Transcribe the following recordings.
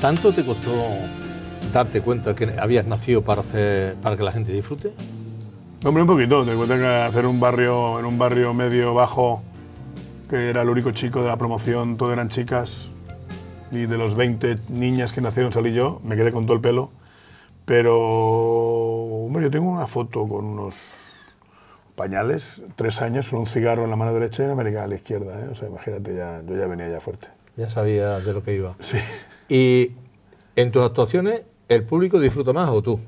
¿Tanto te costó darte cuenta que habías nacido para, hacer, para que la gente disfrute? Hombre, un poquito. Te cuenta que hacer un barrio, en un barrio medio bajo, que era el único chico de la promoción, todo eran chicas. Y de los 20 niñas que nacieron salí yo, me quedé con todo el pelo. Pero, hombre, yo tengo una foto con unos pañales, tres años, un cigarro en la mano derecha y una américa a la izquierda. ¿eh? O sea, imagínate, ya, yo ya venía ya fuerte. Ya sabía de lo que iba. Sí. Y en tus actuaciones, ¿el público disfruta más o tú?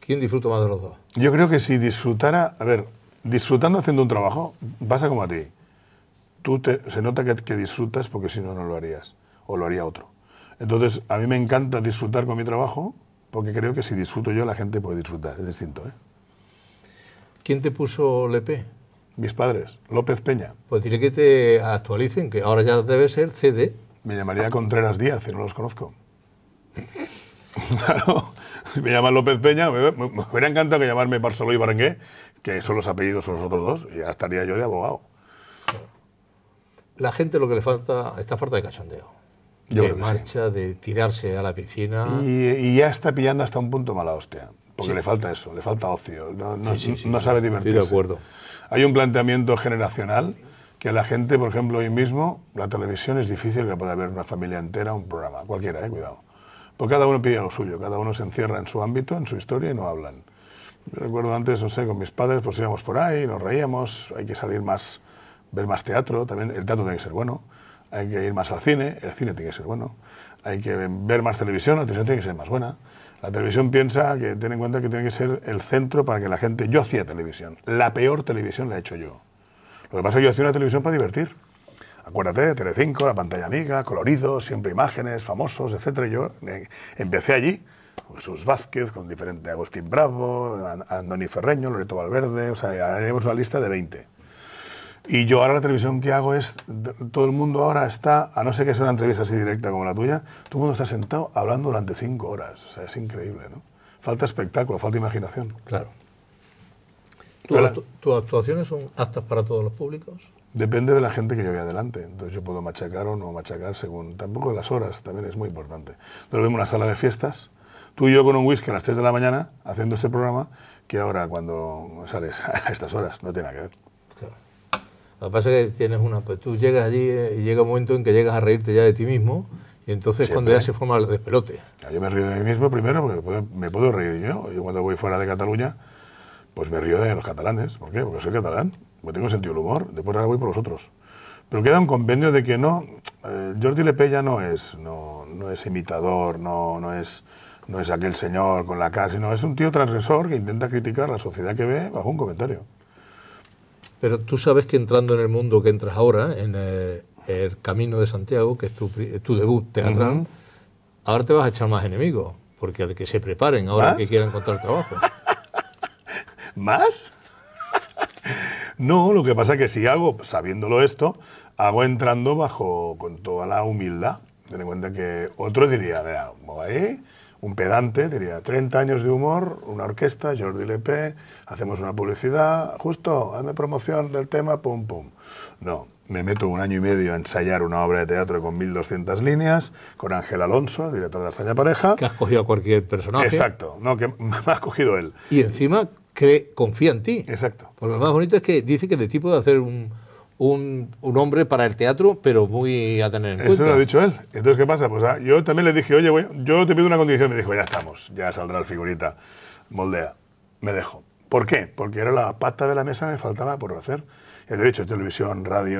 ¿Quién disfruta más de los dos? Yo creo que si disfrutara, a ver, disfrutando haciendo un trabajo, pasa como a ti. Tú se nota que, disfrutas porque si no, no lo harías, o lo haría otro. Entonces, a mí me encanta disfrutar con mi trabajo, porque creo que si disfruto yo, la gente puede disfrutar, es distinto. ¿eh? ¿Quién te puso Lepe? Mis padres, López Peña. Pues tiene que te actualicen, que ahora ya debe ser CD. Me llamaría Contreras Díaz, si no los conozco. Claro, me llaman López Peña, me, hubiera encantado que llamarme Barceló y Barangué, que son los apellidos de los otros dos, y ya estaría yo de abogado. La gente lo que le falta, está falta de cachondeo. Yo de marcha, de tirarse a la piscina. Y, ya está pillando hasta un punto mala hostia, porque le falta eso, le falta ocio, no, sabe divertirse. Estoy de acuerdo. Hay un planteamiento generacional que la gente, por ejemplo, hoy mismo, la televisión es difícil que pueda ver una familia entera un programa, cualquiera, eh, cuidado. Porque cada uno pide lo suyo, cada uno se encierra en su ámbito, en su historia y no hablan. Yo recuerdo antes, no sé, con mis padres, pues íbamos por ahí, nos reíamos, hay que salir más, ver más teatro, también el teatro tiene que ser bueno, hay que ir más al cine, el cine tiene que ser bueno, hay que ver más televisión, la televisión tiene que ser más buena. La televisión piensa que, tiene en cuenta que tiene que ser el centro para que la gente... Yo hacía televisión, la peor televisión la he hecho yo lo que pasa es que yo hacía una televisión para divertir. Acuérdate, Telecinco, la pantalla amiga, coloridos, siempre imágenes, famosos, etc. Yo eh, empecé allí, con Sus Vázquez, con diferente Agustín Bravo, Andoni Ferreño, Loreto Valverde, o sea, haremos una lista de 20. Y yo ahora la televisión que hago es, todo el mundo ahora está, a no ser que sea una entrevista así directa como la tuya, todo el mundo está sentado hablando durante cinco horas. O sea, es increíble, ¿no? Falta espectáculo, falta imaginación. Claro. ¿Tus actuaciones son aptas para todos los públicos? Depende de la gente que yo vea adelante Entonces yo puedo machacar o no machacar según tampoco las horas, también es muy importante. Nos vemos en una sala de fiestas, tú y yo con un whisky a las 3 de la mañana haciendo este programa, que ahora cuando sales a estas horas no tiene nada que ver. Lo que pasa es que tienes una, pues, tú llegas allí eh, y llega un momento en que llegas a reírte ya de ti mismo y entonces cuando ya se forma el despelote. Yo me río de mí mismo primero porque me puedo reír yo. Yo cuando voy fuera de Cataluña pues me río de los catalanes. ¿Por qué? Porque soy catalán, porque tengo sentido del humor. Después ahora voy por los otros. Pero queda un convenio de que no, eh, Jordi Lepeya no es, no, es imitador, no, no, es, no es aquel señor con la cara, sino es un tío transgresor que intenta criticar la sociedad que ve bajo un comentario. Pero tú sabes que entrando en el mundo que entras ahora, en eh, el, Camino de Santiago, que es tu, debut teatral, ahora te vas a echar más enemigos, porque al que se preparen, ahora que quieran encontrar trabajo. ¿Más? no, lo que pasa es que si hago, sabiéndolo esto, hago entrando bajo con toda la humildad. Ten en cuenta que otro diría, mira, ahí, un pedante, diría, 30 años de humor, una orquesta, Jordi Lepe, hacemos una publicidad, justo, hazme promoción del tema, pum, pum. No, me meto un año y medio a ensayar una obra de teatro con 1.200 líneas, con Ángel Alonso, director de la Saña Pareja. Que has cogido a cualquier personaje. Exacto, no, que me ha cogido él. Y encima confía en ti. Exacto. Porque lo más bonito es que dice que de tipo de hacer un, un, hombre para el teatro, pero muy a tener en Eso cuenta. Eso lo ha dicho él. Entonces, ¿qué pasa? Pues ah, yo también le dije, oye, yo te pido una condición. Me dijo, ya estamos, ya saldrá el figurita, moldea. Me dejó. ¿Por qué? Porque era la pata de la mesa, me faltaba por hacer. Eh, he dicho, televisión, radio,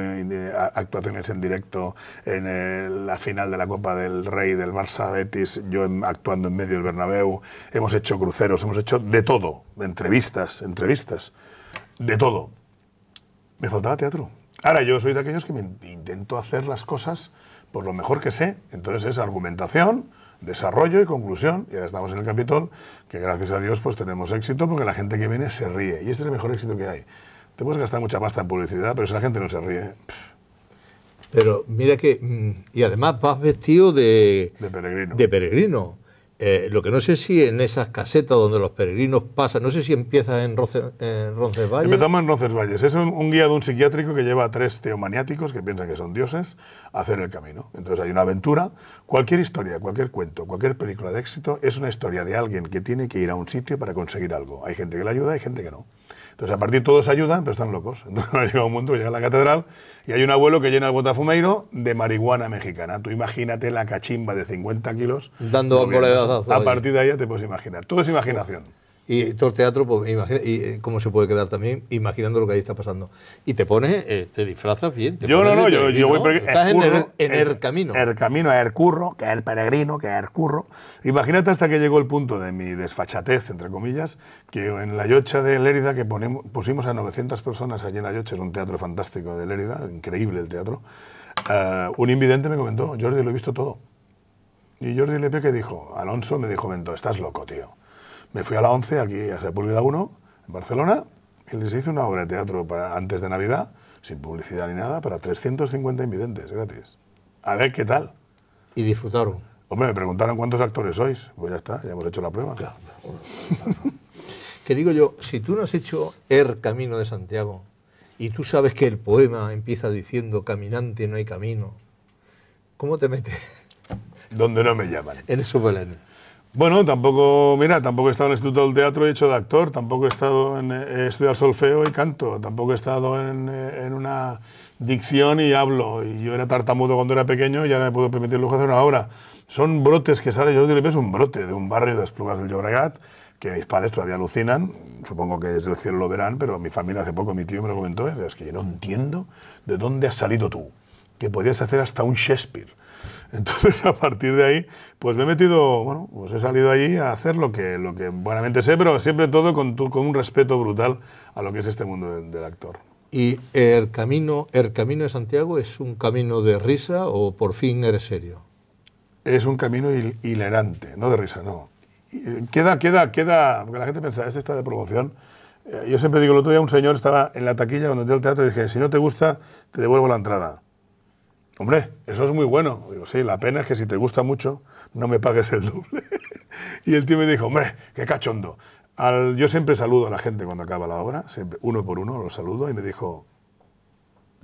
actuaciones en directo, en eh, la final de la Copa del Rey, del Barça, Betis, yo actuando en medio del Bernabéu, hemos hecho cruceros, hemos hecho de todo, entrevistas, entrevistas, de todo. Me faltaba teatro. Ahora, yo soy de aquellos que me intento hacer las cosas por lo mejor que sé. Entonces es argumentación, desarrollo y conclusión. Y ahora estamos en el Capitol, que gracias a Dios pues tenemos éxito porque la gente que viene se ríe. Y este es el mejor éxito que hay. Te puedes gastar mucha pasta en publicidad, pero esa gente no se ríe. Pero mira que. Mm, y además vas vestido de. De peregrino. De peregrino. Eh, lo que no sé si en esas casetas donde los peregrinos pasan, no sé si empieza en, Roce, en Roncesvalles. Empezamos en Roncesvalles. Es un, un, guía de un psiquiátrico que lleva a tres teomaniáticos que piensan que son dioses a hacer el camino. Entonces hay una aventura. Cualquier historia, cualquier cuento, cualquier película de éxito es una historia de alguien que tiene que ir a un sitio para conseguir algo. Hay gente que le ayuda, hay gente que no. Entonces, a partir todos ayudan, pero están locos. Entonces, llega un mundo llega a la catedral y hay un abuelo que llena el botafumeiro de marihuana mexicana. Tú imagínate la cachimba de 50 kilos. Dando A partir de ahí te puedes imaginar. Todo es imaginación y el Teatro, pues, imagina, y, eh, cómo se puede quedar también imaginando lo que ahí está pasando. Y te pones, eh, te disfrazas bien. yo no, no, yo, voy. Estás en, eh, el, camino. el, camino. El camino a que es el peregrino, que es curro. Imagínate hasta que llegó el punto de mi desfachatez, entre comillas, que en la Yocha de Lérida, que ponemos, pusimos a 900 personas allí en la Yocha, es un teatro fantástico de Lérida, increíble el teatro. un invidente me comentó, Jordi, lo he visto todo. Y Jordi Lepe que dijo, Alonso me dijo, Mento, estás loco, tío. Me fui a la 11, aquí a Sepúlveda 1, en Barcelona, y les hice una obra de teatro para antes de Navidad, sin publicidad ni nada, para 350 invidentes, gratis. A ver qué tal. ¿Y disfrutaron? Hombre, me preguntaron cuántos actores sois. Pues ya está, ya hemos hecho la prueba. Claro, que digo yo, si tú no has hecho El er Camino de Santiago, y tú sabes que el poema empieza diciendo caminante no hay camino, ¿cómo te metes? Donde no me llaman. En eso, Belén. Bueno, tampoco, mira, tampoco he estado en el Instituto del Teatro hecho de actor, tampoco he estado en eh, estudiar solfeo y canto, tampoco he estado eh, en, una dicción y hablo. Y yo era tartamudo cuando era pequeño y no me puedo permitir lujo hacer una obra. Son brotes que salen, yo que es un brote de un barrio de las plugas del Llobregat, que mis padres todavía alucinan, supongo que desde el cielo lo verán, pero mi familia hace poco, mi tío me lo comentó, eh, es que yo no entiendo de dónde has salido tú, que podías hacer hasta un Shakespeare entonces, a partir de ahí, pues me he metido, bueno, pues he salido allí a hacer lo que, lo que buenamente sé, pero siempre todo con, con un respeto brutal a lo que es este mundo del, actor. ¿Y el camino, el camino de Santiago es un camino de risa o por fin eres serio? Es un camino hilerante, no de risa, no. Eh, queda, queda, queda, porque la gente piensa, este está de promoción. Eh, yo siempre digo, el otro día un señor estaba en la taquilla cuando entré al teatro y dije, si no te gusta, te devuelvo la entrada. Hombre, eso es muy bueno. Digo, sí, la pena es que si te gusta mucho, no me pagues el doble. y el tío me dijo, hombre, qué cachondo. Al, yo siempre saludo a la gente cuando acaba la obra, siempre, uno por uno los saludo y me dijo,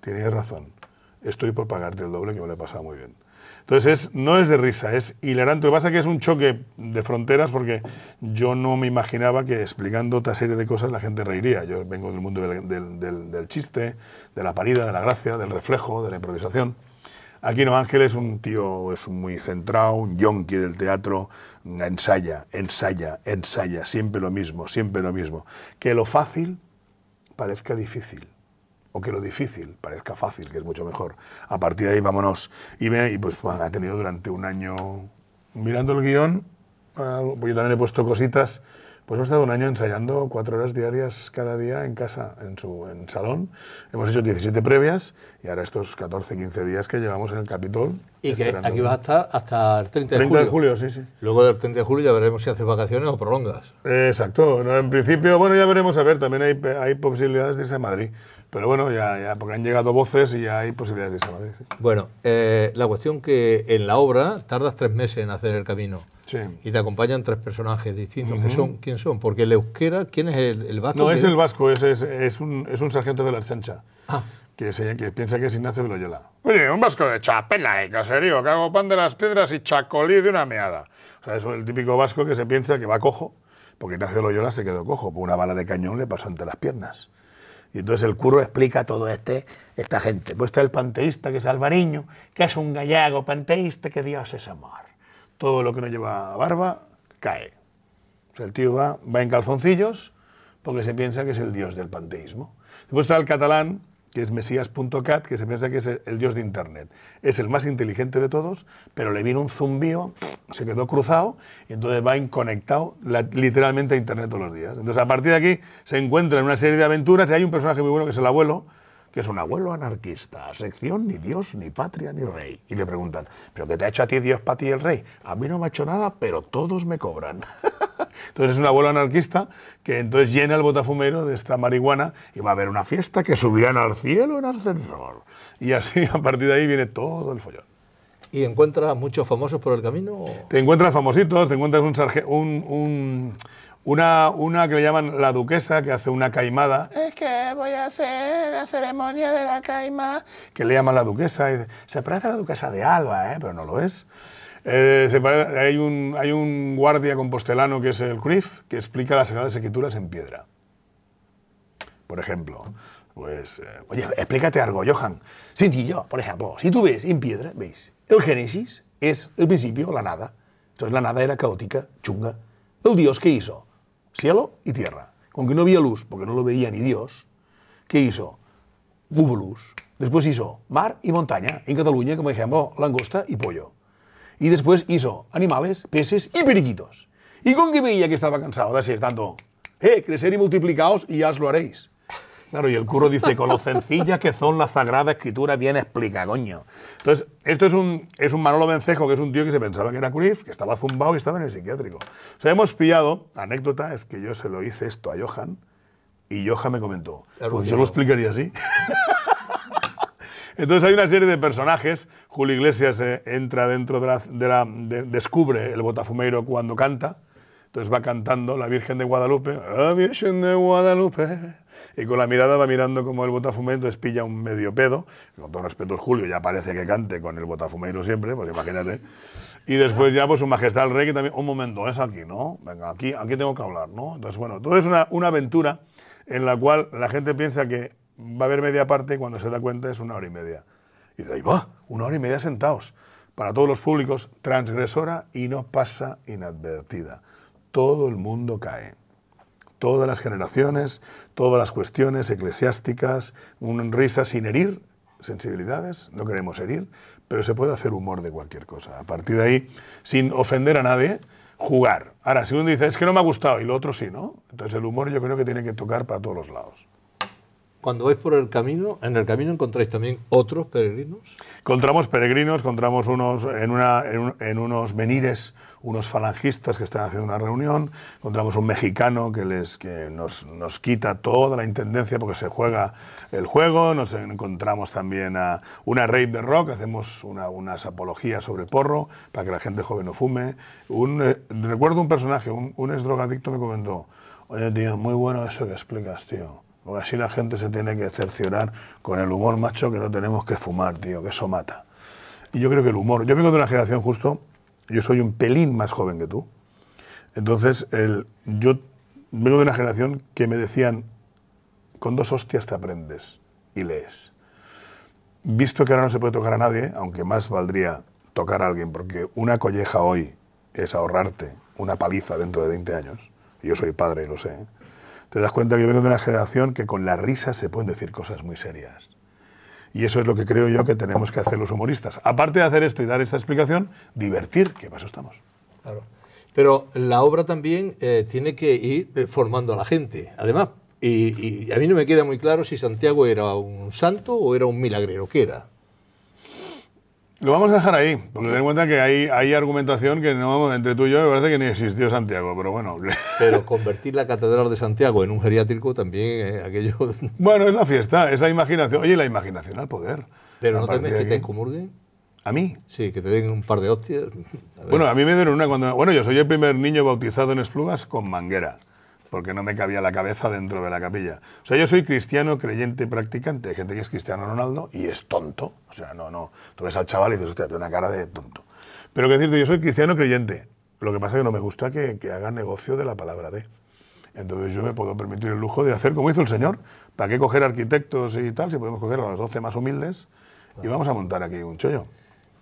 tienes razón, estoy por pagarte el doble que me lo he pasado muy bien. Entonces, no es de risa, es hilarante. Lo que pasa es que es un choque de fronteras porque yo no me imaginaba que explicando otra serie de cosas la gente reiría. Yo vengo del mundo del, del chiste, de la parida, de la gracia, del reflejo, de la improvisación. Aquino Ángel es un tío es muy centrado, un yonki del teatro, ensaya, ensaya, ensaya, siempre lo mismo, siempre lo mismo. Que lo fácil parezca difícil o que lo difícil parezca fácil, que es mucho mejor. A partir de ahí, vámonos. Y, y pues ha tenido durante un año mirando el guión, ah, yo también he puesto cositas pues hemos estado un año ensayando cuatro horas diarias cada día en casa, en su en salón. Hemos hecho 17 previas y ahora estos 14, 15 días que llevamos en el Capitol. Y que aquí vas a estar hasta el 30 de julio. 30 de julio, sí, sí. Luego del 30 de julio ya veremos si haces vacaciones o prolongas. Exacto. En principio, bueno, ya veremos a ver. También hay, hay posibilidades de irse a Madrid. Pero bueno, ya, ya, porque han llegado voces y ya hay posibilidades de salvarse. Bueno, eh, la cuestión que en la obra tardas tres meses en hacer el camino. Y te acompañan tres personajes distintos. que son, ¿Quién son? Porque el euskera, ¿quién es el, vasco? No, es el vasco, es, es, un, es un sargento de la chancha, Ah. Que, piensa que es Ignacio de Loyola. Oye, un vasco de chapela y ¿eh? caserío, que hago pan de las piedras y chacolí de una meada. O sea, es el típico vasco que se piensa que va cojo, porque Ignacio de Loyola se quedó cojo, por una bala de cañón le pasó entre las piernas. Y entonces el curro explica a toda este, esta gente. Pues está el panteísta, que es Alvariño, que es un gallego panteísta, que Dios es amor. Todo lo que no lleva barba cae. O el tío va, va en calzoncillos porque se piensa que es el dios del panteísmo. Después está el catalán, que es mesías.cat, que se piensa que es el dios de Internet. Es el más inteligente de todos, pero le vino un zumbío, se quedó cruzado, y entonces va inconectado literalmente a Internet todos los días. Entonces, a partir de aquí, se encuentra en una serie de aventuras, y hay un personaje muy bueno que es el abuelo, que es un abuelo anarquista, sección ni Dios, ni patria, ni rey. Y le preguntan, ¿pero qué te ha hecho a ti Dios, para ti el rey? A mí no me ha hecho nada, pero todos me cobran. entonces es un abuelo anarquista que entonces llena el botafumero de esta marihuana y va a haber una fiesta que subirán al cielo en ascensor. Y así a partir de ahí viene todo el follón. ¿Y encuentras muchos famosos por el camino? Te encuentras famositos, te encuentras un, un, un una, una que le llaman la duquesa, que hace una caimada. Es que voy a hacer la ceremonia de la caima. Que le llaman la duquesa. se parece a la duquesa de Alba, ¿eh? pero no lo es. Eh, hay, un, hay un guardia compostelano que es el Cruyff, que explica las Sagradas Escrituras en piedra. Por ejemplo, pues, eh, oye, explícate algo, Johan. Sí, yo, por ejemplo, si tú ves en piedra, veis, el Génesis es el principio, la nada. Entonces la nada era caótica, chunga. El Dios, ¿qué hizo? cielo y tierra. Con que no había luz, porque no lo veía ni Dios, ¿qué hizo? Hubo luz. Después hizo mar y montaña, en Cataluña, como ejemplo, langosta y pollo. Y después hizo animales, peces y periquitos. Y con que veía que estaba cansado de ser tanto, eh, crecer y multiplicaos y ya os lo haréis. Claro, y el curro dice, con lo sencilla que son las sagradas escrituras, bien explica, coño. Entonces, esto es un, es un Manolo Vencejo, que es un tío que se pensaba que era Curif, que estaba zumbado y estaba en el psiquiátrico. O sea, hemos pillado, anécdota, es que yo se lo hice esto a Johan, y Johan me comentó, pues yo lo explicaría así. Entonces hay una serie de personajes. Julio Iglesias eh, entra dentro de la. descubre el botafumeiro cuando canta. Entonces va cantando la Virgen de Guadalupe. La Virgen de Guadalupe y con la mirada va mirando como el Botafumeiro despilla un medio pedo, con todo respeto Julio, ya parece que cante con el Botafumeiro siempre, pues imagínate. Y después ya, pues su majestad el rey, que también, un momento, es aquí, ¿no? Venga, aquí, aquí tengo que hablar, ¿no? Entonces, bueno, todo es una, una aventura en la cual la gente piensa que va a haber media parte cuando se da cuenta es una hora y media. Y de ahí va, una hora y media sentados. Para todos los públicos, transgresora y no pasa inadvertida. Todo el mundo cae todas las generaciones, todas las cuestiones eclesiásticas, un risa sin herir sensibilidades, no queremos herir, pero se puede hacer humor de cualquier cosa. A partir de ahí, sin ofender a nadie, jugar. Ahora, si uno dice, es que no me ha gustado, y lo otro sí, ¿no? Entonces el humor yo creo que tiene que tocar para todos los lados. Cuando vais por el camino, en el camino encontráis también otros peregrinos. Encontramos peregrinos, encontramos unos en, en unos menires unos falangistas que están haciendo una reunión, encontramos un mexicano que, les, que nos, quita toda la intendencia porque se juega el juego, nos encontramos también a una rave de rock, hacemos unas apologías sobre porro para que la gente joven no fume. Un, eh, recuerdo un personaje, un, un drogadicto me comentó, oye tío, muy bueno eso que explicas, tío. Porque así la gente se tiene que cerciorar con el humor macho que no tenemos que fumar, tío, que eso mata. Y yo creo que el humor, yo vengo de una generación justo yo soy un pelín más joven que tú. Entonces, el, yo vengo de una generación que me decían, con dos hostias te aprendes y lees. Visto que ahora no se puede tocar a nadie, aunque más valdría tocar a alguien, porque una colleja hoy es ahorrarte una paliza dentro de 20 años, yo soy padre y lo sé, te das cuenta que yo vengo de una generación que con la risa se pueden decir cosas muy serias. Y eso es lo que creo yo que tenemos que hacer los humoristas. Aparte de hacer esto y dar esta explicación, divertir, que paso estamos. Claro. Pero la obra también eh, tiene que ir eh, formando a la gente. Además, y, a mí no me queda muy claro si Santiago era un santo o era un milagrero. ¿Qué era? Lo vamos a dejar ahí, porque ten en cuenta que hay, argumentación que no, entre tú y yo me parece que ni existió Santiago, pero bueno. Pero convertir la Catedral de Santiago en un geriátrico también, eh, aquello... Bueno, es la fiesta, es la imaginación. Oye, la imaginación al poder. Pero no te metes que te ¿A mí? Sí, que te den un par de hostias. bueno, a mí me dieron una cuando... Bueno, yo soy el primer niño bautizado en Esplugas con manguera porque no me cabía la cabeza dentro de la capilla. O sea, yo soy cristiano, creyente, practicante. Hay gente que es cristiano Ronaldo y es tonto. O sea, no, no. Tú ves al chaval y dices, hostia, tiene una cara de tonto. Pero que decirte, yo soy cristiano creyente. Lo que pasa es que no me gusta que, que haga negocio de la palabra de. Entonces yo me puedo permitir el lujo de hacer como hizo el Señor. ¿Para qué coger arquitectos y tal? Si podemos coger a los 12 más humildes y ah. vamos a montar aquí un chollo.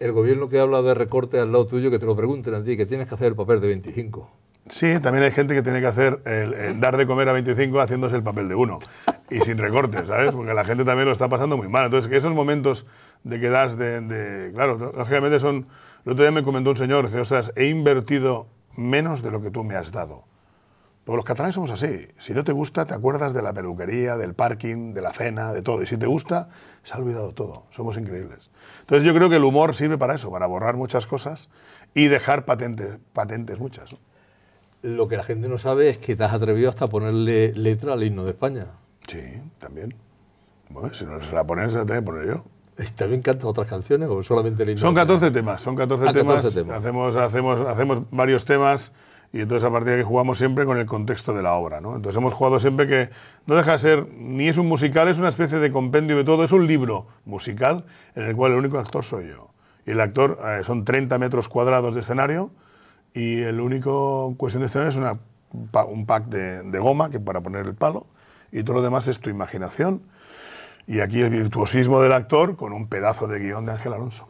El gobierno que habla de recorte al lado tuyo, que te lo pregunten a ti, que tienes que hacer el papel de 25. Sí, también hay gente que tiene que hacer dar de comer a 25 haciéndose el papel de uno y sin recortes, ¿sabes? Porque la gente también lo está pasando muy mal. Entonces, esos momentos de que das de, de Claro, lógicamente son... El otro día me comentó un señor, dice, ostras, he invertido menos de lo que tú me has dado. Porque los catalanes somos así. Si no te gusta, te acuerdas de la peluquería, del parking, de la cena, de todo. Y si te gusta, se ha olvidado todo. Somos increíbles. Entonces yo creo que el humor sirve para eso, para borrar muchas cosas y dejar patentes, patentes muchas. Lo que la gente no sabe es que te has atrevido hasta ponerle letra al himno de España. Sí, también. Bueno, si no se la pones, se la tengo que poner yo. ¿También cantas otras canciones o solamente el himno? Son 14 temas, son 14, ah, temas. Hacemos, hacemos, hacemos varios temas y entonces a partir de que jugamos siempre con el contexto de la obra. ¿no? Entonces hemos jugado siempre que no deja de ser, ni es un musical, es una especie de compendio de todo, es un libro musical en el cual el único actor soy yo. Y el actor eh, son 30 metros cuadrados de escenario y el único cuestión de es una, un pack de, goma que para poner el palo y todo lo demás es tu imaginación y aquí el virtuosismo del actor con un pedazo de guión de Ángel Alonso.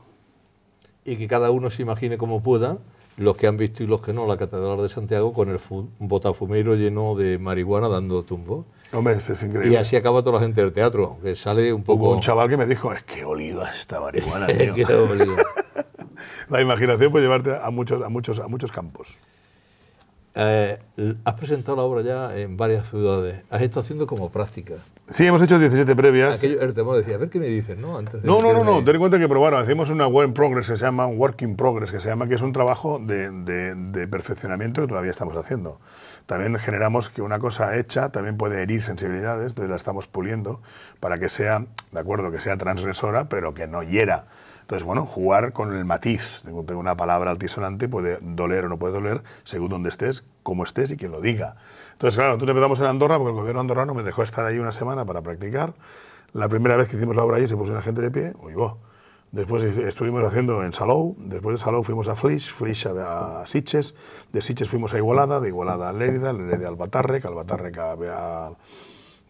Y que cada uno se imagine como pueda, los que han visto y los que no, la Catedral de Santiago con el botafumero lleno de marihuana dando tumbos. Hombre, es increíble. Y así acaba toda la gente del teatro, que sale un poco... Hubo un chaval que me dijo, es que olido esta marihuana, tío. la imaginación puede llevarte a muchos, a muchos, a muchos campos. Eh, has presentado la obra ya en varias ciudades. Has estado haciendo como práctica. Sí, hemos hecho 17 previas. el temor decía, a ver qué me dicen, ¿no? no, no, no, ten en cuenta que probaron. Hacemos una work in progress que se llama, un progress que se llama, que es un trabajo de, perfeccionamiento que todavía estamos haciendo. También generamos que una cosa hecha también puede herir sensibilidades, entonces la estamos puliendo para que sea, de acuerdo, que sea transgresora, pero que no hiera entonces, bueno, jugar con el matiz. Tengo una palabra altisonante, puede doler o no puede doler, según donde estés, cómo estés y quien lo diga. Entonces, claro, nosotros empezamos en Andorra porque el gobierno andorrano me dejó estar ahí una semana para practicar. La primera vez que hicimos la obra allí se puso una gente de pie, oigo. Después estuvimos haciendo en Salou, después de Salou fuimos a Flix, Flix a, Siches Sitges, de Sitges fuimos a Igualada, de Igualada a Lérida, Lérida a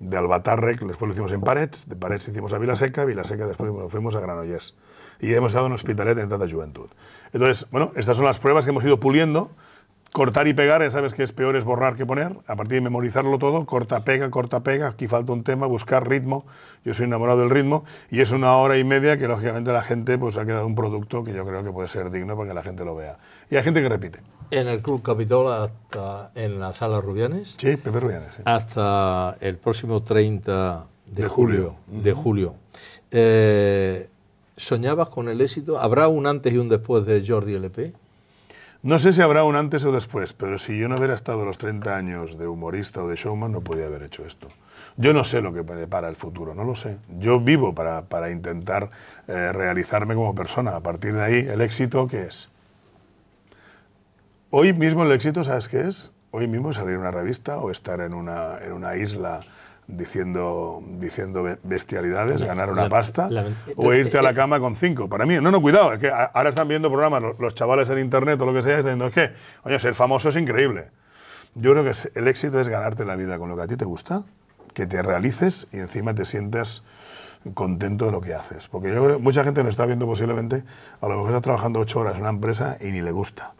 de Albatarrec, después lo hicimos en Parets, de Parets hicimos a Vilaseca, Vilaseca después fuimos a Granollers y hemos estado en Hospitalet en tanta juventud. Entonces, bueno, estas son las pruebas que hemos ido puliendo. Cortar y pegar, ya sabes que es peor es borrar que poner. A partir de memorizarlo todo, corta, pega, corta, pega. Aquí falta un tema, buscar ritmo. Yo soy enamorado del ritmo. Y es una hora y media que, lógicamente, la gente pues, ha quedado un producto que yo creo que puede ser digno para que la gente lo vea. Y hay gente que repite. En el Club Capitol, hasta en la Sala Rubianes. Sí, Pepe Rubianes. Hasta el próximo 30 de, julio, De julio. Eh, ¿Soñabas con el éxito? ¿Habrá un antes y un después de Jordi LP? No sé si habrá un antes o después, pero si yo no hubiera estado los 30 años de humorista o de showman, no podía haber hecho esto. Yo no sé lo que me depara el futuro, no lo sé. Yo vivo para, intentar eh, realizarme como persona. A partir de ahí, ¿el éxito qué es? Hoy mismo el éxito, ¿sabes qué es? Hoy mismo salir a una revista o estar en una, en una isla diciendo, diciendo bestialidades, ganar una pasta, o eh, irte a eh, la eh. cama con cinco. Para mí, no, no, cuidado, es que ahora están viendo programas los, chavales en internet o lo que sea, diciendo, es que, oye, ser famoso es increíble. Yo creo que el éxito es ganarte la vida con lo que a ti te gusta, que te realices y encima te sientas contento de lo que haces. Porque yo creo que mucha gente no está viendo posiblemente, a lo mejor está trabajando ocho horas en una empresa y ni le gusta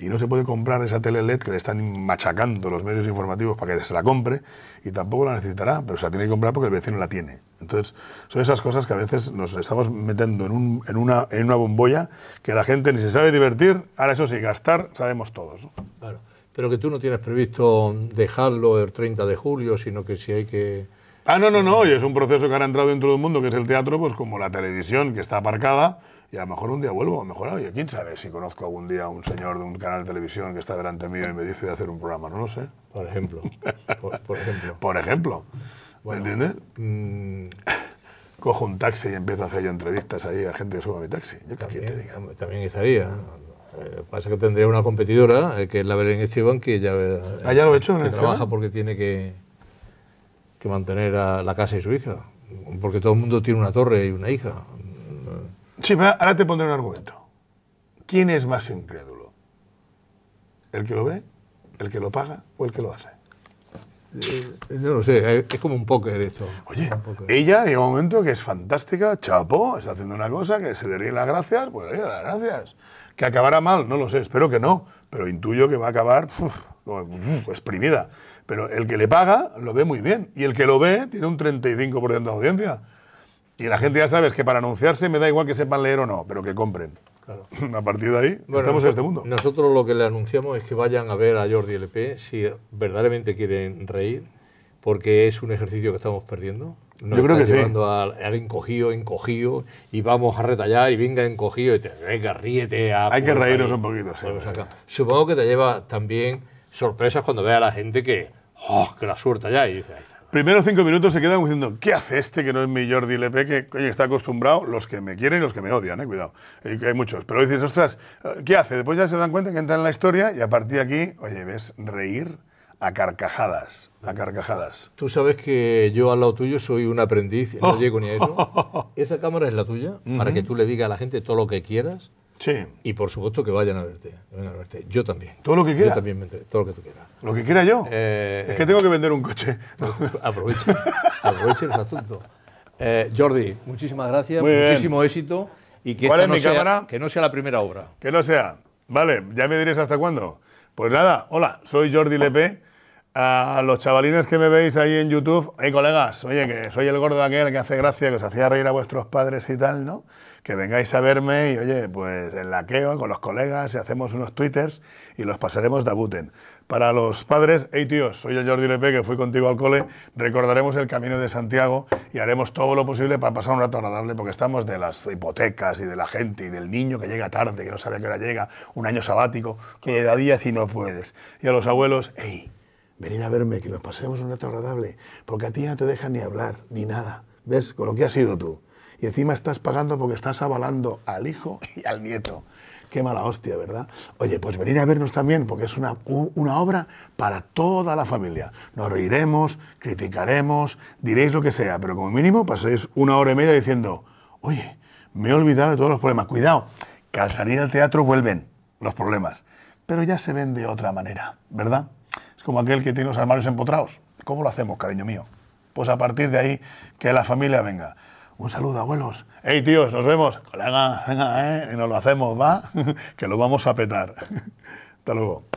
y no se puede comprar esa tele LED que le están machacando los medios informativos para que se la compre y tampoco la necesitará, pero se la tiene que comprar porque el vecino la tiene. Entonces, son esas cosas que a veces nos estamos metiendo en, una, en bombolla que la gente ni se sabe divertir, ahora eso sí, gastar sabemos todos. Claro, pero que tú no tienes previsto dejarlo el 30 de julio, sino que si hay que... Ah, no, no, no, y es un proceso que ha entrado dentro del mundo, que es el teatro, pues como la televisión que está aparcada, a lo mejor un día vuelvo, a lo mejor, quién sabe si conozco algún día a un señor de un canal de televisión que está delante mío y me dice de hacer un programa, no lo sé. Por ejemplo. Por, ejemplo. ¿Me entiendes? Mm. Cojo un taxi y empiezo a hacer yo entrevistas ahí a gente que suba a mi taxi. Yo también, estaría. Eh, pasa que tendría una competidora, eh, que es la Belén Esteban, que ya, eh, ah, lo he hecho, trabaja porque tiene que, que mantener a la casa y su hija. Porque todo el mundo tiene una torre y una hija. Sí, ahora te pondré un argumento. ¿Quién es más incrédulo? ¿El que lo ve? ¿El que lo paga? ¿O el que lo hace? Eh, no lo sé, eh, es como un póker esto. Oye, ella en un momento que es fantástica, chapo, está haciendo una cosa que se le ríen las gracias, pues oye, las gracias. Que acabará mal, no lo sé, espero que no, pero intuyo que va a acabar mm, exprimida. Pero el que le paga lo ve muy bien y el que lo ve tiene un 35% de audiencia. Y la gente ya sabes que para anunciarse me da igual que sepan leer o no, pero que compren. Claro. A partir de ahí, estamos en este mundo. Nosotros lo que le anunciamos es que vayan a ver a Jordi LP si verdaderamente quieren reír, porque es un ejercicio que estamos perdiendo. Yo creo que llevando sí. al, al, encogido, encogido, y vamos a retallar, y venga encogido, y te venga, ríete. Hay que reírnos un poquito, Supongo que te lleva también sorpresas cuando ve a la gente que, oh, que la suerte ya, y primeros cinco minutos se quedan diciendo, ¿qué hace este que no es mi Jordi Lepe, que está acostumbrado? Los que me quieren y los que me odian, eh, cuidado, hay muchos. Pero dices, ostras, ¿qué hace? Después ya se dan cuenta que entran en la historia y a partir de aquí, oye, ves reír a carcajadas, a carcajadas. Tú sabes que yo al lado tuyo soy un aprendiz, no oh. llego ni a eso. Esa cámara es la tuya, para que tú le digas a la gente todo lo que quieras Sí. Y por supuesto que vayan a verte, Yo también. Todo lo que quieras. Yo también todo lo que tú quieras. Lo que quiera yo. Eh, es que tengo que vender un coche. Aprovechen, aprovechen el asunto. Eh, Jordi, muchísimas gracias, muchísimo éxito y que no sea, que no sea la primera obra. Que no sea. Vale, ya me diréis hasta cuándo. Pues nada, hola, soy Jordi Lepe a los chavalines que me veis ahí en YouTube, hey colegas, oye, que soy el gordo aquel que hace gracia, que os hacía reír a vuestros padres y tal, ¿no? Que vengáis a verme y, oye, pues en laqueo con los colegas y hacemos unos twitters y los pasaremos de abuten. Para los padres, hey tíos, soy el Jordi Lepe, que fui contigo al cole, recordaremos el camino de Santiago y haremos todo lo posible para pasar un rato agradable, porque estamos de las hipotecas y de la gente y del niño que llega tarde, que no sabe a qué hora llega, un año sabático, que le da días y no puedes. Y a los abuelos, hey, venir a verme, que nos pasemos un rato agradable, porque a ti no te dejan ni hablar, ni nada. ¿Ves? Con lo que has sido tú. Y encima estás pagando porque estás avalando al hijo y al nieto. Qué mala hostia, ¿verdad? Oye, pues venir a vernos también, porque es una, una obra para toda la familia. Nos reiremos, criticaremos, diréis lo que sea, pero como mínimo paséis una hora y media diciendo, oye, me he olvidado de todos los problemas. Cuidado, que al salir del teatro vuelven los problemas, pero ya se ven de otra manera, ¿verdad? como aquel que tiene los armarios empotrados. ¿Cómo lo hacemos, cariño mío? Pues a partir de ahí, que la familia venga. Un saludo, abuelos. ¡Ey, tíos, nos vemos. Colega, venga, ¿eh? Y nos lo hacemos, ¿va? que lo vamos a petar. Hasta luego.